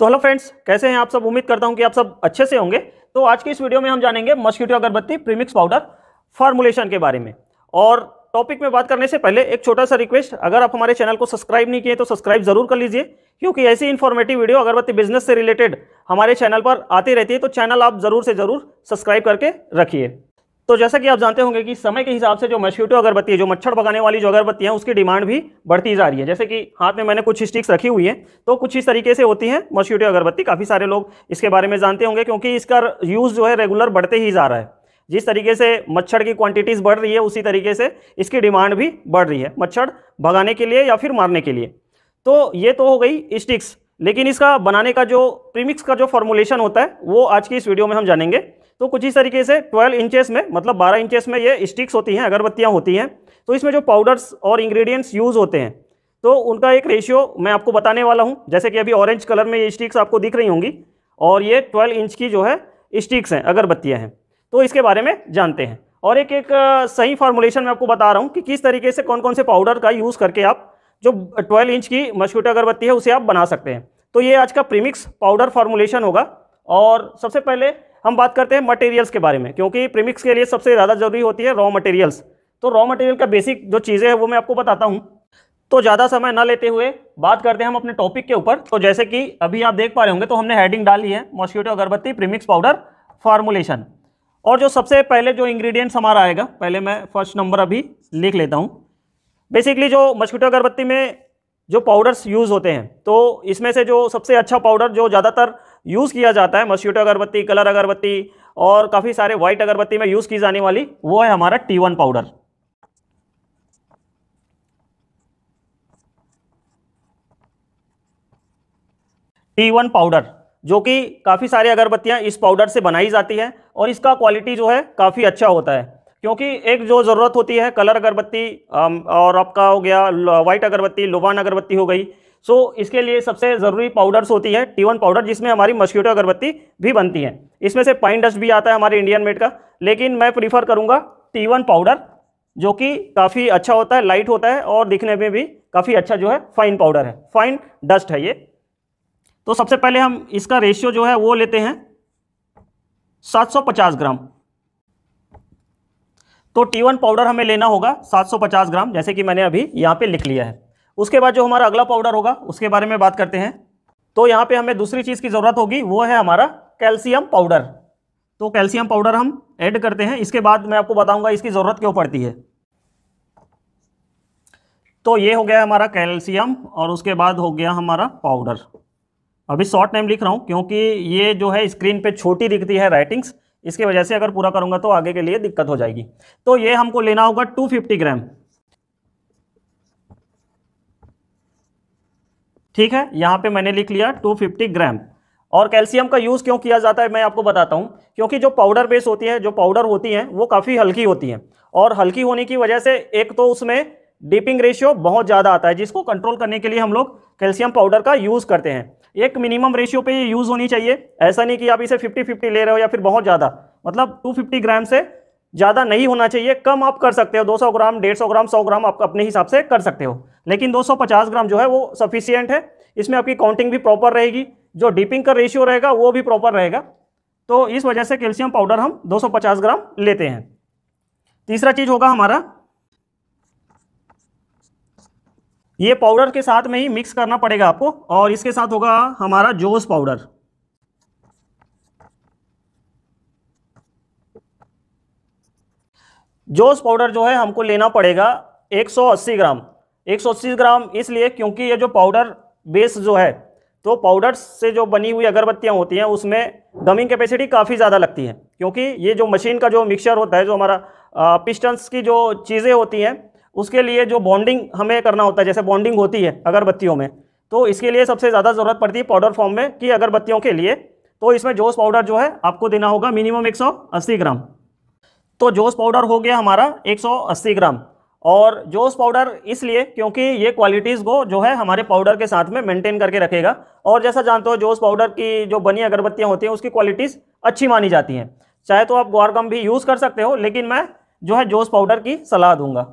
तो hello friends कैसे हैं आप सब उम्मीद करता हूं कि आप सब अच्छे से होंगे तो आज के इस वीडियो में हम जानेंगे मस्कीटो अगरबत्ती प्रीमिक्स पाउडर फार्मुलेशन के बारे में और टॉपिक में बात करने से पहले एक छोटा सा रिक्वेस्ट अगर आप हमारे चैनल को सब्सक्राइब नहीं किए तो सब्सक्राइब जरूर कर लीजिए क्योंकि ऐसी इन्फॉर्मेटिव वीडियो अगरबत्ती बिजनेस से रिलेटेड हमारे चैनल पर आती रहती है तो चैनल आप जरूर से जरूर सब्सक्राइब करके रखिए तो जैसा कि आप जानते होंगे कि समय के हिसाब से जो मशीटो अगरबत्ती है जो मच्छर भगाने वाली जो अगरबत्ती है उसकी डिमांड भी बढ़ती जा रही है जैसे कि हाथ में मैंने कुछ स्टिक्स रखी हुई है तो कुछ इस तरीके से होती हैं मशीटो अगरबत्ती काफ़ी सारे लोग इसके बारे में जानते होंगे क्योंकि इसका यूज़ जो है रेगुलर बढ़ते ही जा रहा है जिस तरीके से मच्छर की क्वांटिटीज़ बढ़ रही है उसी तरीके से इसकी डिमांड भी बढ़ रही है मच्छर भगाने के लिए या फिर मारने के लिए तो ये तो हो गई स्टिक्स लेकिन इसका बनाने का जो प्रीमिक्स का जो फॉर्मुलेशन होता है वो आज की इस वीडियो में हम जानेंगे तो कुछ इस तरीके से ट्वेल्व इंचेस में मतलब बारह इंचेस में ये स्टिक्स होती हैं अगरबत्तियाँ होती हैं तो इसमें जो पाउडर्स और इंग्रेडिएंट्स यूज़ होते हैं तो उनका एक रेशियो मैं आपको बताने वाला हूँ जैसे कि अभी ऑरेंज कलर में ये स्टिक्स आपको दिख रही होंगी और ये ट्वेल्व इंच की जो है स्टिक्स हैं अगरबत्तियाँ हैं तो इसके बारे में जानते हैं और एक एक सही फार्मूलेशन मैं आपको बता रहा हूँ कि किस तरीके से कौन कौन से पाउडर का यूज़ करके आप जो ट्वेल्व इंच की मस्क्यूटो अगरबत्ती है उसे आप बना सकते हैं तो ये आज का प्रीमिक्स पाउडर फार्मूलेशन होगा और सबसे पहले हम बात करते हैं मटेरियल्स के बारे में क्योंकि प्रीमिक्स के लिए सबसे ज़्यादा जरूरी होती है रॉ मटेरियल्स तो रॉ मटेरियल का बेसिक जो चीज़ें हैं वो मैं आपको बताता हूँ तो ज़्यादा समय ना लेते हुए बात करते हैं हम अपने टॉपिक के ऊपर तो जैसे कि अभी आप देख पा रहे होंगे तो हमने हेडिंग डाली है मॉस्क्यूटो अगरबत्ती प्रीमिक्स पाउडर फार्मूलेशन और जो सबसे पहले जो इंग्रेडिएंट्स हमारा आएगा पहले मैं फर्स्ट नंबर अभी लिख लेता हूँ बेसिकली जो मस्कीटो अगरबत्ती में जो पाउडर्स यूज़ होते हैं तो इसमें से जो सबसे अच्छा पाउडर जो ज़्यादातर यूज़ किया जाता है मस्यूटो अगरबत्ती कलर अगरबत्ती और काफ़ी सारे व्हाइट अगरबत्ती में यूज़ की जाने वाली वो है हमारा T one powder T one powder जो कि काफ़ी सारी अगरबत्तियाँ इस पाउडर से बनाई जाती है और इसका क्वालिटी जो है काफ़ी अच्छा होता है क्योंकि एक जो ज़रूरत होती है कलर अगरबत्ती और आपका हो गया वाइट अगरबत्ती लोबान अगरबत्ती हो गई सो so, इसके लिए सबसे ज़रूरी पाउडर्स होती है टी वन पाउडर जिसमें हमारी मस्क्यूटो अगरबत्ती भी बनती है इसमें से पाइन डस्ट भी आता है हमारे इंडियन मेड का लेकिन मैं प्रीफर करूँगा टी वन पाउडर जो कि काफ़ी अच्छा होता है लाइट होता है और दिखने में भी काफ़ी अच्छा जो है फाइन पाउडर है फाइन डस्ट है ये तो सबसे पहले हम इसका रेशियो जो है वो लेते हैं 750 ग्राम तो टी वन पाउडर हमें लेना होगा 750 ग्राम जैसे कि मैंने अभी यहाँ पे लिख लिया है उसके बाद जो हमारा अगला पाउडर होगा उसके बारे में बात करते हैं तो यहाँ पे हमें दूसरी चीज़ की ज़रूरत होगी वो है हमारा कैल्शियम पाउडर तो कैल्शियम पाउडर हम ऐड करते हैं इसके बाद मैं आपको बताऊंगा इसकी ज़रूरत क्यों पड़ती है तो ये हो गया हमारा कैल्शियम और उसके बाद हो गया हमारा पाउडर अभी शॉर्ट नेम लिख रहा हूँ क्योंकि ये जो है स्क्रीन पे छोटी दिखती है राइटिंग्स इसकी वजह से अगर पूरा करूँगा तो आगे के लिए दिक्कत हो जाएगी तो ये हमको लेना होगा 250 ग्राम ठीक है यहाँ पे मैंने लिख लिया 250 ग्राम और कैल्शियम का यूज़ क्यों किया जाता है मैं आपको बताता हूँ क्योंकि जो पाउडर बेस होती है जो पाउडर होती है वो काफ़ी हल्की होती है और हल्की होने की वजह से एक तो उसमें डीपिंग रेशियो बहुत ज़्यादा आता है जिसको कंट्रोल करने के लिए हम लोग कैल्शियम पाउडर का यूज़ करते हैं एक मिनिमम रेशियो पे ये यूज़ होनी चाहिए ऐसा नहीं कि आप इसे 50-50 ले रहे हो या फिर बहुत ज़्यादा मतलब 250 ग्राम से ज़्यादा नहीं होना चाहिए कम आप कर सकते हो 200 ग्राम 150 ग्राम 100 ग्राम आप अपने हिसाब से कर सकते हो लेकिन 250 ग्राम जो है वो सफिशियंट है इसमें आपकी काउंटिंग भी प्रॉपर रहेगी जो डिपिंग का रेशियो रहेगा वो भी प्रॉपर रहेगा तो इस वजह से कैल्शियम पाउडर हम 250 ग्राम लेते हैं तीसरा चीज़ होगा हमारा ये पाउडर के साथ में ही मिक्स करना पड़ेगा आपको और इसके साथ होगा हमारा जोश पाउडर जोश पाउडर जो है हमको लेना पड़ेगा 180 ग्राम 180 ग्राम इसलिए क्योंकि ये जो पाउडर बेस जो है तो पाउडर से जो बनी हुई अगरबत्तियाँ होती हैं उसमें डमिंग कैपेसिटी काफ़ी ज़्यादा लगती है क्योंकि ये जो मशीन का जो मिक्सचर होता है जो हमारा पिस्टन्स की जो चीज़ें होती हैं उसके लिए जो बॉन्डिंग हमें करना होता है जैसे बॉन्डिंग होती है अगरबत्तियों में तो इसके लिए सबसे ज़्यादा ज़रूरत पड़ती है पाउडर फॉर्म में कि अगरबत्तियों के लिए तो इसमें जोश पाउडर जो है आपको देना होगा मिनिमम 180 ग्राम तो जोश पाउडर हो गया हमारा 180 ग्राम और जोश पाउडर इसलिए क्योंकि ये क्वालिटीज़ को जो है हमारे पाउडर के साथ में मेंटेन करके रखेगा और जैसा जानते हो जोश पाउडर की जो बनी अगरबत्तियाँ होती हैं उसकी क्वालिटीज़ अच्छी मानी जाती हैं चाहे तो आप ग्वारगम भी यूज़ कर सकते हो लेकिन मैं जो है जोश पाउडर की सलाह दूंगा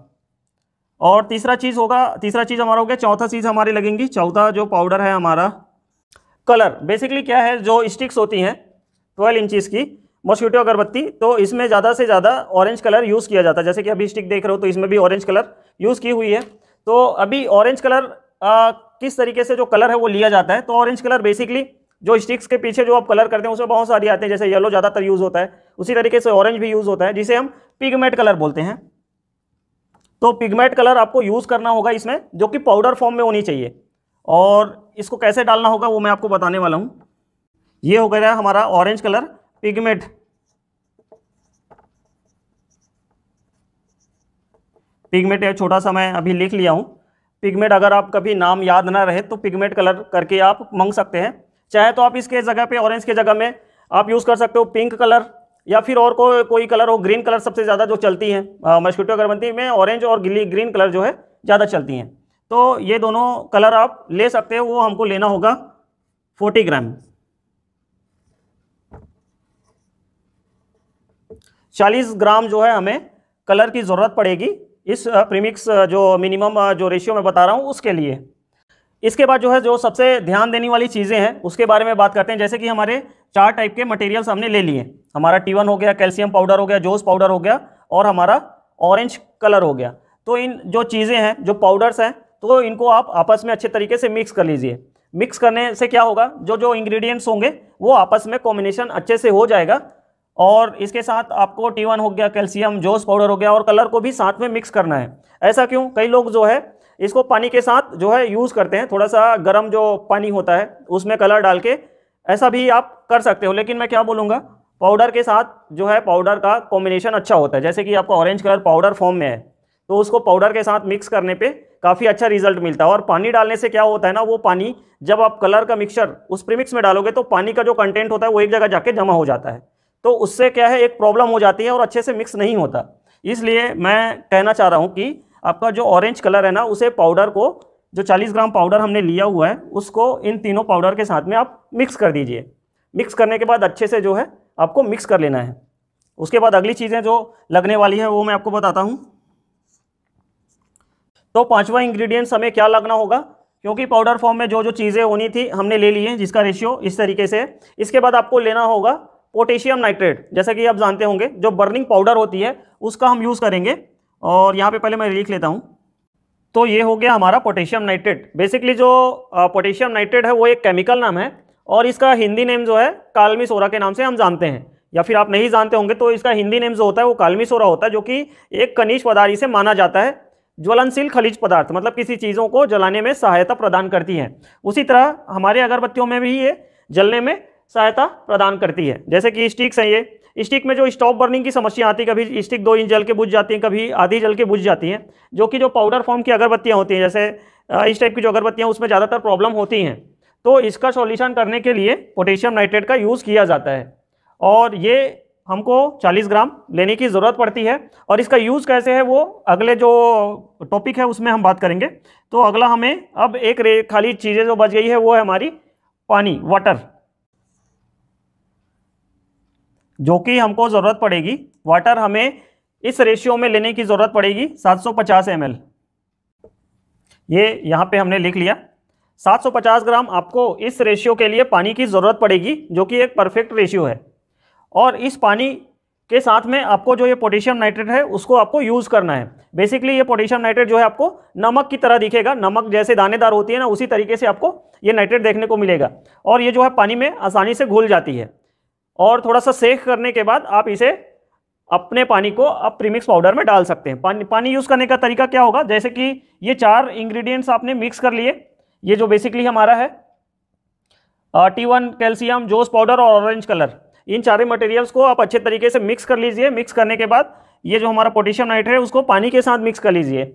और तीसरा चीज़ होगा तीसरा चीज़ हमारा हो गया चौथा चीज़ हमारी लगेंगी चौथा जो पाउडर है हमारा कलर बेसिकली क्या है जो स्टिक्स होती हैं ट्वेल्व इंचज़ की मॉस्किटो अगरबत्ती तो इसमें ज़्यादा से ज़्यादा ऑरेंज कलर यूज़ किया जाता है जैसे कि अभी स्टिक देख रहे हो तो इसमें भी ऑरेंज कलर यूज़ की हुई है तो अभी ऑरेंज कलर आ, किस तरीके से जो कलर है वो लिया जाता है तो ऑरेंज कलर बेसिकली जो स्टिक्स के पीछे जो आप कलर करते हैं उसमें बहुत सारी आते हैं जैसे येलो ज़्यादातर यूज़ होता है उसी तरीके से ऑरेंज भी यूज़ होता है जिसे हम पिगमेट कलर बोलते हैं तो पिगमेट कलर आपको यूज़ करना होगा इसमें जो कि पाउडर फॉर्म में होनी चाहिए और इसको कैसे डालना होगा वो मैं आपको बताने वाला हूँ ये हो गया हमारा ऑरेंज कलर पिगमेंट पिगमेंट यह छोटा सा मैं अभी लिख लिया हूँ पिगमेंट अगर आप कभी नाम याद ना रहे तो पिगमेंट कलर करके आप मंग सकते हैं चाहे तो आप इसके जगह पे ऑरेंज के जगह में आप यूज़ कर सकते हो पिंक कलर या फिर और को, कोई कलर हो ग्रीन कलर सबसे ज़्यादा जो चलती है मस्किटो अगरबत्ती में ऑरेंज और गिली ग्रीन कलर जो है ज़्यादा चलती हैं तो ये दोनों कलर आप ले सकते हो वो हमको लेना होगा फोर्टी ग्राम 40 ग्राम जो है हमें कलर की ज़रूरत पड़ेगी इस प्रीमिक्स जो मिनिमम जो रेशियो मैं बता रहा हूँ उसके लिए इसके बाद जो है जो सबसे ध्यान देने वाली चीज़ें हैं उसके बारे में बात करते हैं जैसे कि हमारे चार टाइप के मटेरियल्स हमने ले लिए हमारा टी हो गया कैल्शियम पाउडर हो गया जोस पाउडर हो गया और हमारा ऑरेंज कलर हो गया तो इन जो चीज़ें हैं जो पाउडर्स हैं तो इनको आप आपस में अच्छे तरीके से मिक्स कर लीजिए मिक्स करने से क्या होगा जो जो इंग्रेडिएंट्स होंगे वो आपस में कॉम्बिनेशन अच्छे से हो जाएगा और इसके साथ आपको टी हो गया कैल्शियम जोश पाउडर हो गया और कलर को भी साथ में मिक्स करना है ऐसा क्यों कई लोग जो है इसको पानी के साथ जो है यूज़ करते हैं थोड़ा सा गर्म जो पानी होता है उसमें कलर डाल के ऐसा भी आप कर सकते हो लेकिन मैं क्या बोलूँगा पाउडर के साथ जो है पाउडर का कॉम्बिनेशन अच्छा होता है जैसे कि आपका ऑरेंज कलर पाउडर फॉर्म में है तो उसको पाउडर के साथ मिक्स करने पे काफ़ी अच्छा रिजल्ट मिलता है और पानी डालने से क्या होता है ना वो पानी जब आप कलर का मिक्सचर उस प्रीमिक्स में डालोगे तो पानी का जो कंटेंट होता है वो एक जगह जाके जमा हो जाता है तो उससे क्या है एक प्रॉब्लम हो जाती है और अच्छे से मिक्स नहीं होता इसलिए मैं कहना चाह रहा हूँ कि आपका जो ऑरेंज कलर है ना उसे पाउडर को जो 40 ग्राम पाउडर हमने लिया हुआ है उसको इन तीनों पाउडर के साथ में आप मिक्स कर दीजिए मिक्स करने के बाद अच्छे से जो है आपको मिक्स कर लेना है उसके बाद अगली चीज़ें जो लगने वाली है वो मैं आपको बताता हूँ तो पांचवा इंग्रेडिएंट्स हमें क्या लगना होगा क्योंकि पाउडर फॉर्म में जो जो चीज़ें होनी थी हमने ले ली हैं जिसका रेशियो इस तरीके से इसके बाद आपको लेना होगा पोटेशियम नाइट्रेट जैसा कि आप जानते होंगे जो बर्निंग पाउडर होती है उसका हम यूज़ करेंगे और यहाँ पे पहले मैं लिख लेता हूँ तो ये हो गया हमारा पोटेशियम नाइट्रेट बेसिकली जो पोटेशियम नाइट्रेट है वो एक केमिकल नाम है और इसका हिंदी नेम जो है कालमी सोरा के नाम से हम जानते हैं या फिर आप नहीं जानते होंगे तो इसका हिंदी नेम जो होता है वो कालमी सोरा होता है जो कि एक कनिष पदारी से माना जाता है ज्वलनशील खनिज पदार्थ मतलब किसी चीज़ों को जलाने में सहायता प्रदान करती है उसी तरह हमारे अगरबत्तियों में भी ये जलने में सहायता प्रदान करती है जैसे कि स्टिक्स हैं ये स्टिक में जो स्टॉप बर्निंग की समस्या आती है कभी स्टिक दो इंच जल के बुझ जाती हैं कभी आधी जल के बुझ जाती हैं जो कि जो पाउडर फॉर्म की अगरबत्तियाँ होती हैं जैसे इस टाइप की जो अगरबत्तियाँ उसमें ज़्यादातर प्रॉब्लम होती हैं तो इसका सॉल्यूशन करने के लिए पोटेशियम नाइट्रेट का यूज़ किया जाता है और ये हमको 40 ग्राम लेने की ज़रूरत पड़ती है और इसका यूज़ कैसे है वो अगले जो टॉपिक है उसमें हम बात करेंगे तो अगला हमें अब एक खाली चीज़ें जो बच गई है वो है हमारी पानी वाटर जो कि हमको ज़रूरत पड़ेगी वाटर हमें इस रेशियो में लेने की ज़रूरत पड़ेगी 750 ml ये यहाँ पे हमने लिख लिया 750 ग्राम आपको इस रेशियो के लिए पानी की ज़रूरत पड़ेगी जो कि एक परफेक्ट रेशियो है और इस पानी के साथ में आपको जो ये पोटेशियम नाइट्रेट है उसको आपको यूज़ करना है बेसिकली ये पोटेशियम नाइट्रेट जो है आपको नमक की तरह दिखेगा नमक जैसे दानेदार होती है ना उसी तरीके से आपको ये नाइट्रेट देखने को मिलेगा और ये जो है पानी में आसानी से घुल जाती है और थोड़ा सा सेक करने के बाद आप इसे अपने पानी को आप प्रीमिक्स पाउडर में डाल सकते हैं पानी पानी यूज़ करने का तरीका क्या होगा जैसे कि ये चार इंग्रेडिएंट्स आपने मिक्स कर लिए ये जो बेसिकली हमारा है टी वन कैल्शियम जोस पाउडर और ऑरेंज कलर इन चारों मटेरियल्स को आप अच्छे तरीके से मिक्स कर लीजिए मिक्स करने के बाद ये जो हमारा पोटेशियम नाइट्रेट है उसको पानी के साथ मिक्स कर लीजिए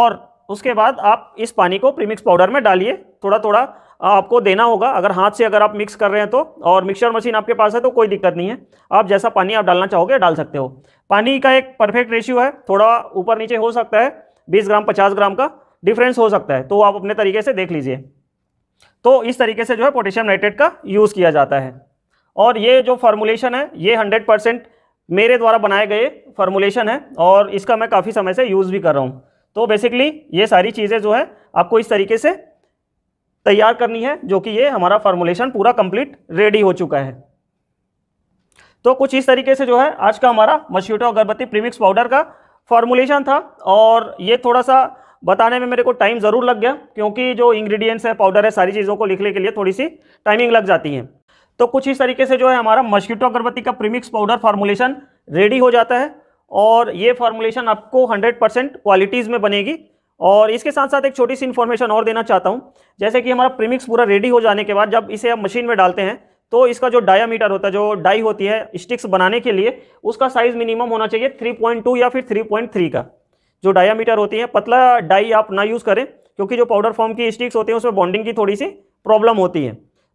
और उसके बाद आप इस पानी को प्रीमिक्स पाउडर में डालिए थोड़ा थोड़ा आपको देना होगा अगर हाथ से अगर आप मिक्स कर रहे हैं तो और मिक्सचर मशीन आपके पास है तो कोई दिक्कत नहीं है आप जैसा पानी आप डालना चाहोगे डाल सकते हो पानी का एक परफेक्ट रेशियो है थोड़ा ऊपर नीचे हो सकता है बीस ग्राम पचास ग्राम का डिफरेंस हो सकता है तो आप अपने तरीके से देख लीजिए तो इस तरीके से जो है पोटेशियम नाइट्रेट का यूज़ किया जाता है और ये जो फार्मूलेशन है ये हंड्रेड परसेंट मेरे द्वारा बनाए गए फार्मूलेशन है और इसका मैं काफ़ी समय से यूज़ भी कर रहा हूँ तो बेसिकली ये सारी चीज़ें जो है आपको इस तरीके से तैयार करनी है जो कि ये हमारा फॉर्मुलेशन पूरा कंप्लीट रेडी हो चुका है तो कुछ इस तरीके से जो है आज का हमारा मशीटो अगरबत्ती प्रीमिक्स पाउडर का फॉर्मुलेशन था और ये थोड़ा सा बताने में मेरे को टाइम ज़रूर लग गया क्योंकि जो इंग्रेडिएंट्स है पाउडर है सारी चीज़ों को लिखने के लिए थोड़ी सी टाइमिंग लग जाती है तो कुछ इस तरीके से जो है हमारा मशीटो अगरबत्ती का प्रीमिक्स पाउडर फार्मूलेशन रेडी हो जाता है और ये फार्मूलेशन आपको हंड्रेड परसेंट क्वालिटीज़ में बनेगी और इसके साथ साथ एक छोटी सी इन्फॉर्मेशन और देना चाहता हूँ जैसे कि हमारा प्रीमिक्स पूरा रेडी हो जाने के बाद जब इसे आप मशीन में डालते हैं तो इसका जो डायामीटर होता है जो डाई होती है स्टिक्स बनाने के लिए उसका साइज मिनिमम होना चाहिए 3.2 या फिर 3.3 का जो डायामीटर होती है पतला डाई आप ना यूज़ करें क्योंकि जो पाउडर फॉर्म की स्टिक्स होती हैं उसमें बॉन्डिंग की थोड़ी सी प्रॉब्लम होती है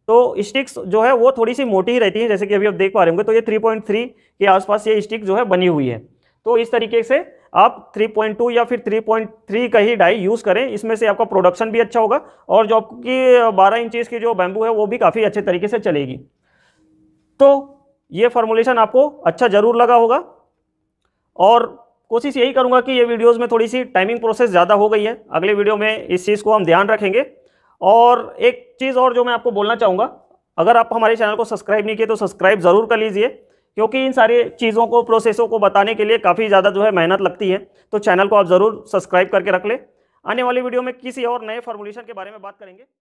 तो स्टिक्स जो है वो थोड़ी सी मोटी ही रहती है जैसे कि अभी आप देख पा रहे होंगे तो ये थ्री के आसपास ये स्टिक जो है बनी हुई है तो इस तरीके से आप 3.2 या फिर 3.3 का ही डाई यूज़ करें इसमें से आपका प्रोडक्शन भी अच्छा होगा और जो आपकी बारह इंचज़ की जो बैम्बू है वो भी काफ़ी अच्छे तरीके से चलेगी तो ये फॉर्मूलेशन आपको अच्छा ज़रूर लगा होगा और कोशिश यही करूँगा कि ये वीडियोज़ में थोड़ी सी टाइमिंग प्रोसेस ज़्यादा हो गई है अगले वीडियो में इस चीज़ को हम ध्यान रखेंगे और एक चीज़ और जो मैं आपको बोलना चाहूँगा अगर आप हमारे चैनल को सब्सक्राइब नहीं किए तो सब्सक्राइब ज़रूर कर लीजिए क्योंकि इन सारी चीज़ों को प्रोसेसों को बताने के लिए काफ़ी ज़्यादा जो है मेहनत लगती है तो चैनल को आप ज़रूर सब्सक्राइब करके रख लें आने वाली वीडियो में किसी और नए फॉर्मुलेशन के बारे में बात करेंगे